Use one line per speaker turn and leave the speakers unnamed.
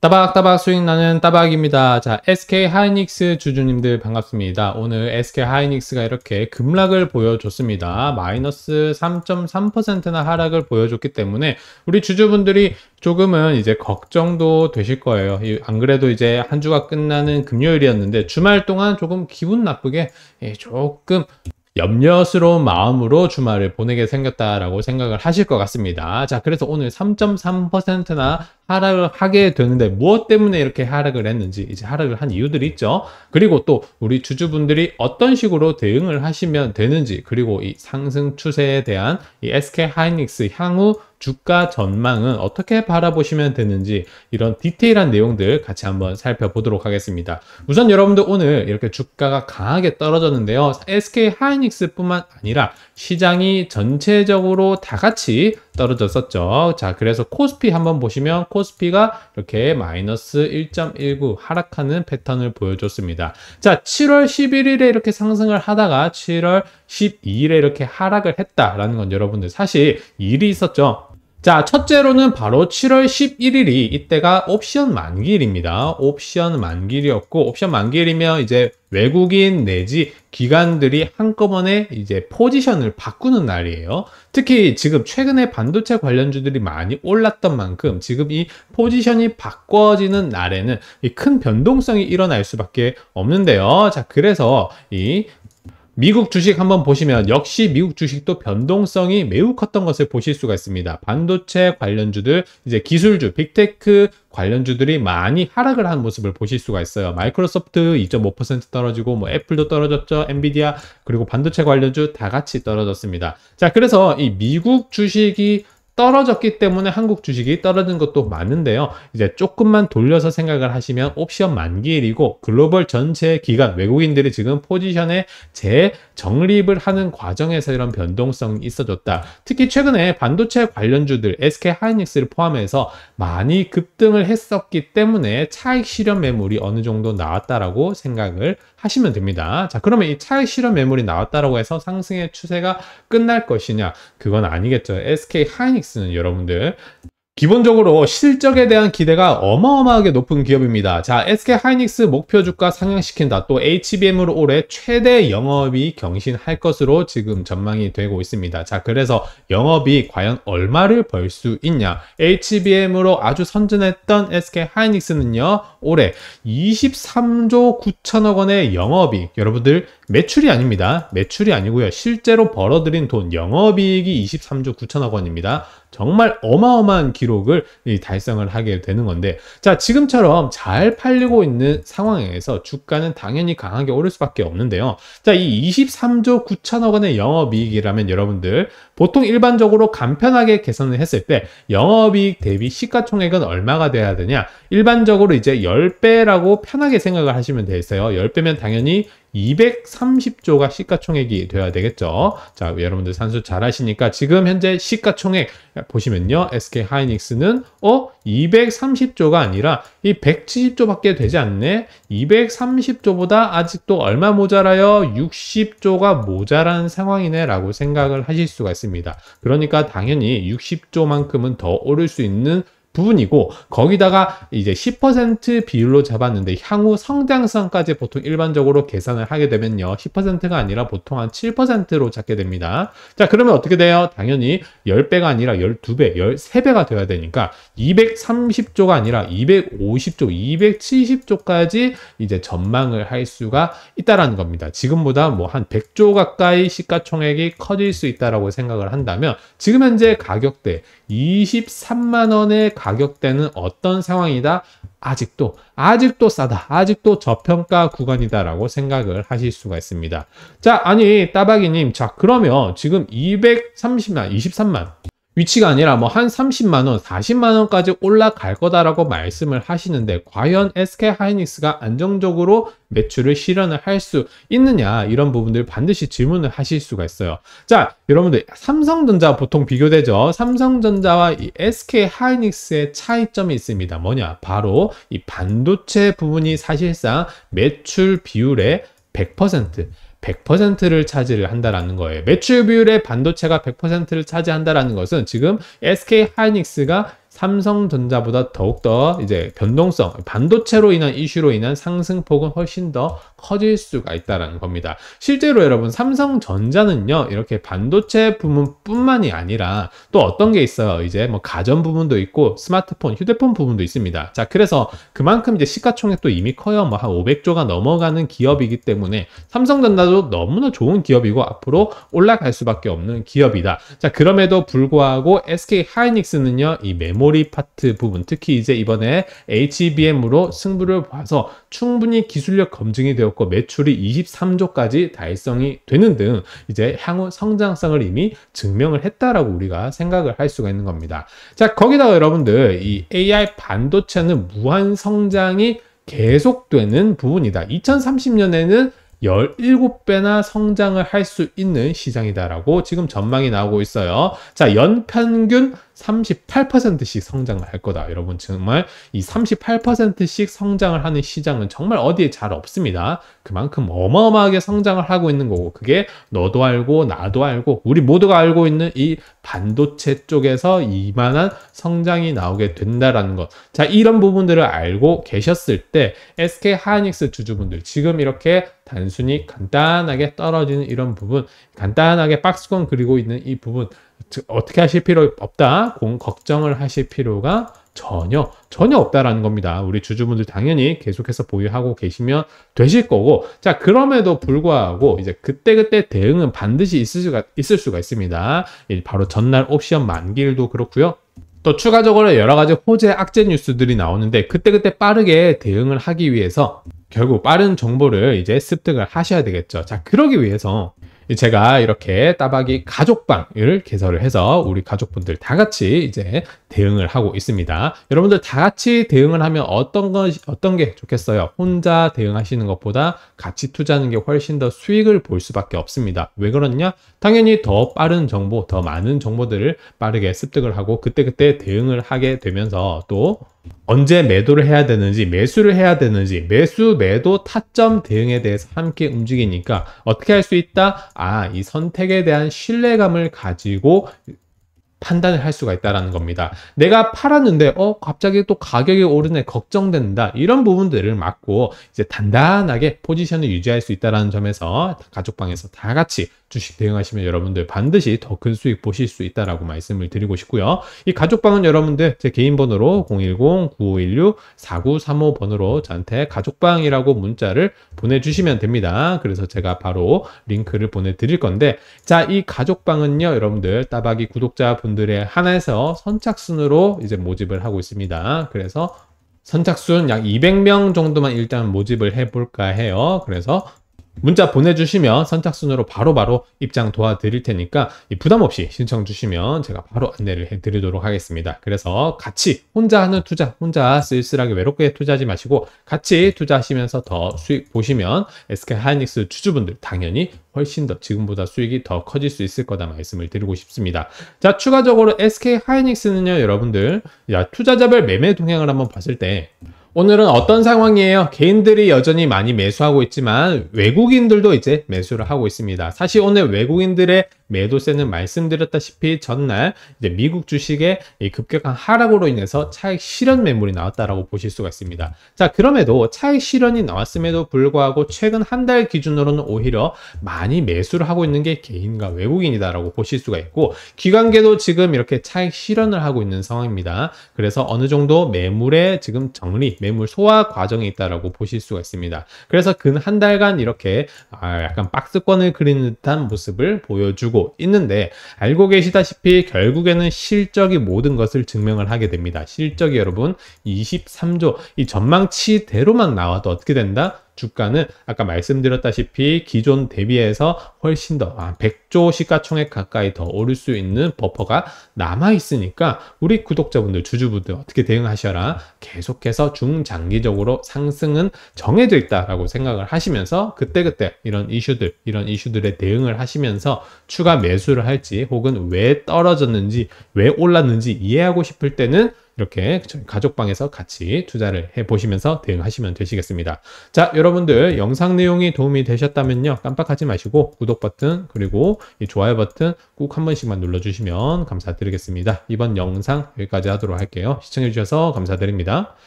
따박따박 수익 나는 따박입니다. 자, SK 하이닉스 주주님들 반갑습니다. 오늘 SK 하이닉스가 이렇게 급락을 보여줬습니다. 마이너스 3.3%나 하락을 보여줬기 때문에 우리 주주분들이 조금은 이제 걱정도 되실 거예요. 안 그래도 이제 한 주가 끝나는 금요일이었는데 주말 동안 조금 기분 나쁘게 예, 조금 염려스러운 마음으로 주말을 보내게 생겼다라고 생각을 하실 것 같습니다. 자, 그래서 오늘 3.3%나 하락을 하게 되는데 무엇 때문에 이렇게 하락을 했는지 이제 하락을 한 이유들이 있죠. 그리고 또 우리 주주분들이 어떤 식으로 대응을 하시면 되는지 그리고 이 상승 추세에 대한 이 SK 하이닉스 향후 주가 전망은 어떻게 바라보시면 되는지 이런 디테일한 내용들 같이 한번 살펴보도록 하겠습니다. 우선 여러분들 오늘 이렇게 주가가 강하게 떨어졌는데요. SK 하이닉스뿐만 아니라 시장이 전체적으로 다 같이 떨어졌었죠. 자, 그래서 코스피 한번 보시면 코스피가 이렇게 마이너스 1.19 하락하는 패턴을 보여줬습니다. 자, 7월 11일에 이렇게 상승을 하다가 7월 12일에 이렇게 하락을 했다라는 건 여러분들 사실 일이 있었죠. 자, 첫째로는 바로 7월 11일이 이때가 옵션 만기일입니다. 옵션 만기일이었고 옵션 만기일이면 이제 외국인 내지 기관들이 한꺼번에 이제 포지션을 바꾸는 날이에요. 특히 지금 최근에 반도체 관련주들이 많이 올랐던 만큼 지금 이 포지션이 바꿔지는 날에는 이큰 변동성이 일어날 수밖에 없는데요. 자, 그래서 이 미국 주식 한번 보시면 역시 미국 주식도 변동성이 매우 컸던 것을 보실 수가 있습니다. 반도체 관련주들, 이제 기술주, 빅테크 관련주들이 많이 하락을 한 모습을 보실 수가 있어요. 마이크로소프트 2.5% 떨어지고 뭐 애플도 떨어졌죠. 엔비디아 그리고 반도체 관련주 다 같이 떨어졌습니다. 자, 그래서 이 미국 주식이 떨어졌기 때문에 한국 주식이 떨어진 것도 많은데요 이제 조금만 돌려서 생각을 하시면 옵션 만기일이고 글로벌 전체 기간 외국인들이 지금 포지션에 재정립을 하는 과정에서 이런 변동성이 있어졌다. 특히 최근에 반도체 관련주들 SK 하이닉스를 포함해서 많이 급등을 했었기 때문에 차익 실현 매물이 어느 정도 나왔다라고 생각을 하시면 됩니다. 자, 그러면 이 차익 실현 매물이 나왔다라고 해서 상승의 추세가 끝날 것이냐? 그건 아니겠죠. SK 하이닉스는 여러분들 기본적으로 실적에 대한 기대가 어마어마하게 높은 기업입니다. 자, SK 하이닉스 목표 주가 상향시킨다. 또 HBM으로 올해 최대 영업이 경신할 것으로 지금 전망이 되고 있습니다. 자, 그래서 영업이 과연 얼마를 벌 수 있냐? HBM으로 아주 선전했던 SK 하이닉스는요, 올해 23조 9천억 원의 영업이 여러분들 매출이 아닙니다. 매출이 아니고요. 실제로 벌어들인 돈, 영업이익이 23조 9천억 원입니다. 정말 어마어마한 기록을 달성을 하게 되는 건데 자 지금처럼 잘 팔리고 있는 상황에서 주가는 당연히 강하게 오를 수밖에 없는데요 자이 23조 9천억 원의 영업이익이라면 여러분들 보통 일반적으로 간편하게 계산을 했을 때 영업이익 대비 시가총액은 얼마가 돼야 되냐 일반적으로 이제 10배라고 편하게 생각을 하시면 되어어요 10배면 당연히 230조가 시가총액이 돼야 되겠죠. 자, 여러분들 산수 잘 하시니까 지금 현재 시가총액 보시면요. SK 하이닉스는 어 230조가 아니라 이 170조밖에 되지 않네. 230조보다 아직도 얼마 모자라요? 60조가 모자란 상황이네라고 생각을 하실 수가 있습니다. 그러니까 당연히 60조만큼은 더 오를 수 있는 부분이고 거기다가 이제 10% 비율로 잡았는데 향후 성장성까지 보통 일반적으로 계산을 하게 되면요. 10%가 아니라 보통 한 7%로 잡게 됩니다. 자, 그러면 어떻게 돼요? 당연히 10배가 아니라 12배, 13배가 돼야 되니까 230조가 아니라 250조, 270조까지 이제 전망을 할 수가 있다라는 겁니다. 지금보다 뭐 한 100조 가까이 시가총액이 커질 수 있다라고 생각을 한다면 지금 현재 가격대 23만 원의 가 가격대는 어떤 상황이다? 아직도 아직도 싸다. 아직도 저평가 구간이다라고 생각을 하실 수가 있습니다. 자, 아니 따박이님, 자 그러면 지금 230만, 23만 위치가 아니라 뭐 한 30만원, 40만원까지 올라갈 거다라고 말씀을 하시는데 과연 SK 하이닉스가 안정적으로 매출을 실현을 할 수 있느냐 이런 부분들 반드시 질문을 하실 수가 있어요. 자 여러분들 삼성전자 보통 비교되죠. 삼성전자와 이 SK 하이닉스의 차이점이 있습니다. 뭐냐 바로 이 반도체 부분이 사실상 매출 비율의 100% 100%를 차지를 한다라는 거예요. 매출 비율의 반도체가 100%를 차지한다라는 것은 지금 SK 하이닉스가 삼성전자보다 더욱더 이제 변동성, 반도체로 인한 이슈로 인한 상승폭은 훨씬 더 커질 수가 있다는 겁니다. 실제로 여러분 삼성전자는요 이렇게 반도체 부문뿐만이 아니라 또 어떤 게 있어요? 이제 뭐 가전 부분도 있고 스마트폰, 휴대폰 부분도 있습니다. 자 그래서 그만큼 이제 시가총액도 이미 커요. 뭐 한 500조가 넘어가는 기업이기 때문에 삼성전자도 너무나 좋은 기업이고 앞으로 올라갈 수밖에 없는 기업이다. 자 그럼에도 불구하고 SK 하이닉스는요 이 메모 메모리 파트 부분 특히 이제 이번에 HBM으로 승부를 봐서 충분히 기술력 검증이 되었고 매출이 23조까지 달성이 되는 등 이제 향후 성장성을 이미 증명을 했다라고 우리가 생각을 할 수가 있는 겁니다. 자 거기다가 여러분들 이 AI 반도체는 무한 성장이 계속되는 부분이다. 2030년에는 17배나 성장을 할 수 있는 시장이다라고 지금 전망이 나오고 있어요. 자, 연평균 38%씩 성장을 할 거다. 여러분 정말 이 38%씩 성장을 하는 시장은 정말 어디에 잘 없습니다. 그만큼 어마어마하게 성장을 하고 있는 거고 그게 너도 알고 나도 알고 우리 모두가 알고 있는 이 반도체 쪽에서 이만한 성장이 나오게 된다라는 것. 자, 이런 부분들을 알고 계셨을 때 SK 하이닉스 주주분들 지금 이렇게 단순히 간단하게 떨어지는 이런 부분, 간단하게 박스권 그리고 있는 이 부분 어떻게 하실 필요 없다. 공, 걱정을 하실 필요가 전혀 전혀 없다라는 겁니다. 우리 주주분들 당연히 계속해서 보유하고 계시면 되실 거고 자 그럼에도 불구하고 이제 그때그때 그때 대응은 반드시 있을 수가 있을 수가 있습니다. 바로 전날 옵션 만기일도 그렇고요. 또 추가적으로 여러 가지 호재 악재 뉴스들이 나오는데 그때그때 그때 빠르게 대응을 하기 위해서 결국 빠른 정보를 이제 습득을 하셔야 되겠죠. 자 그러기 위해서 제가 이렇게 따박이 가족방을 개설을 해서 우리 가족분들 다 같이 이제 대응을 하고 있습니다. 여러분들 다 같이 대응을 하면 어떤 것 어떤 게 좋겠어요? 혼자 대응하시는 것보다 같이 투자하는 게 훨씬 더 수익을 볼 수밖에 없습니다. 왜 그러냐? 당연히 더 빠른 정보, 더 많은 정보들을 빠르게 습득을 하고 그때그때 대응을 하게 되면서 또 언제 매도를 해야 되는지 매수를 해야 되는지 매수 매도 타점 대응에 대해서 함께 움직이니까 어떻게 할 수 있다? 아이 선택에 대한 신뢰감을 가지고 판단을 할 수가 있다는 겁니다. 내가 팔았는데 어 갑자기 또 가격이 오르네 걱정된다 이런 부분들을 막고 이제 단단하게 포지션을 유지할 수 있다는 점에서 가족방에서 다 같이 주식 대응하시면 여러분들 반드시 더 큰 수익 보실 수 있다라고 말씀을 드리고 싶고요. 이 가족방은 여러분들 제 개인 번호로 010-9516-4935 번호로 저한테 가족방이라고 문자를 보내주시면 됩니다. 그래서 제가 바로 링크를 보내드릴 건데 자 이 가족방은요 여러분들 따박이 구독자 분 분들의 한해서 선착순으로 이제 모집을 하고 있습니다. 그래서 선착순 약 200명 정도만 일단 모집을 해볼까 해요. 그래서 문자 보내주시면 선착순으로 바로바로 바로 입장 도와드릴 테니까 부담 없이 신청 주시면 제가 바로 안내를 해드리도록 하겠습니다. 그래서 같이 혼자 하는 투자, 혼자 쓸쓸하게 외롭게 투자하지 마시고 같이 투자하시면서 더 수익 보시면 SK 하이닉스 주주분들 당연히 훨씬 더 지금보다 수익이 더 커질 수 있을 거다 말씀을 드리고 싶습니다. 자, 추가적으로 SK 하이닉스는요, 여러분들 야, 투자자별 매매 동향을 한번 봤을 때 오늘은 어떤 상황이에요? 개인들이 여전히 많이 매수하고 있지만 외국인들도 이제 매수를 하고 있습니다. 사실 오늘 외국인들의 매도세는 말씀드렸다시피 전날 이제 미국 주식의 급격한 하락으로 인해서 차익 실현 매물이 나왔다라고 보실 수가 있습니다. 자 그럼에도 차익 실현이 나왔음에도 불구하고 최근 한 달 기준으로는 오히려 많이 매수를 하고 있는 게 개인과 외국인이다라고 보실 수가 있고 기관계도 지금 이렇게 차익 실현을 하고 있는 상황입니다. 그래서 어느 정도 매물의 지금 정리, 매물 소화 과정이 있다라고 보실 수가 있습니다. 그래서 근 한 달간 이렇게 아, 약간 박스권을 그리는 듯한 모습을 보여주고 들고 있는데 알고 계시다시피 결국에는 실적이 모든 것을 증명을 하게 됩니다. 실적이 여러분 23조 이 전망치대로만 나와도 어떻게 된다? 주가는 아까 말씀드렸다시피 기존 대비해서 훨씬 더 100조 아, 시가총액 가까이 더 오를 수 있는 버퍼가 남아 있으니까 우리 구독자분들 주주분들 어떻게 대응하셔라 계속해서 중장기적으로 상승은 정해져 있다라고 생각을 하시면서 그때그때 이런 이슈들 이런 이슈들에 대응을 하시면서 추가 매수를 할지 혹은 왜 떨어졌는지 왜 올랐는지 이해하고 싶을 때는 이렇게 가족방에서 같이 투자를 해보시면서 대응하시면 되시겠습니다. 자, 여러분들 영상 내용이 도움이 되셨다면요. 깜빡하지 마시고 구독 버튼 그리고 좋아요 버튼 꼭 한 번씩만 눌러주시면 감사드리겠습니다. 이번 영상 여기까지 하도록 할게요. 시청해주셔서 감사드립니다.